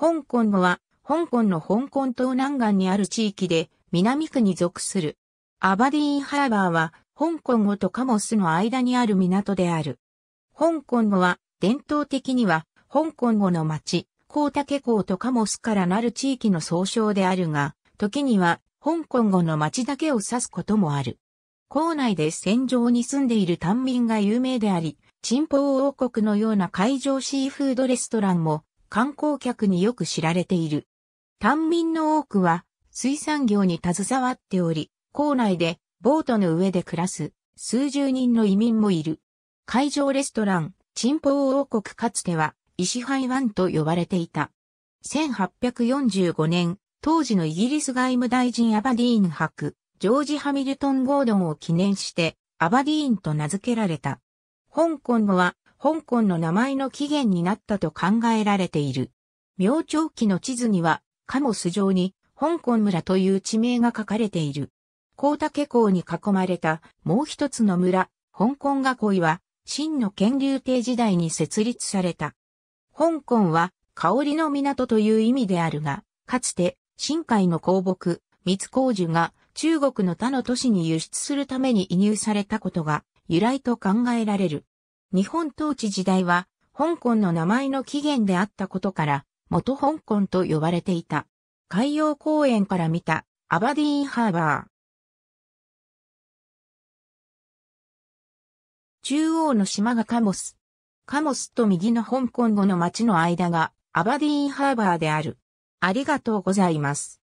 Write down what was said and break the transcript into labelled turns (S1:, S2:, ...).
S1: 香港語は、香港の香港島南岸にある地域で、南区に
S2: 属する。アバディーンハーバーは、香港語とカモスの間にある港である。香港語は、伝統的には、香港語の町、高竹港とカモスからなる地域の総称であるが、時には、香港語の町だけを指すこともある。港内で戦場に住んでいる単民が有名であり、チンポ王国のような海上シーフードレストランも観光客によく知られている。単民の多くは水産業に携わっており、校内でボートの上で暮らす数十人の移民もいる。海上レストラン、チンポ王王国かつては石灰湾と呼ばれていた。1845年、当時のイギリス外務大臣アバディーン博、ジョージ・ハミルトン・ゴードンを記念して、アバディーンと名付けられた。香港語は香港の名前の起源になったと考えられている。明朝期の地図には、カモス上に、香港村という地名が書かれている。高竹港に囲まれたもう一つの村、香港囲いは、真の建立帝時代に設立された。香港は、香りの港という意味であるが、かつて、深海の香木、密工樹が中国の他の都市に輸出するために移入されたことが由来と考えられる。日本統治時代は、香港の名前の起源であったことから、
S1: 元香港と呼ばれていた。海洋公園から見た、アバディーンハーバー。中央の島がカモス。カモスと右の香港語の町の間が、アバディーンハーバーである。ありがとうございます。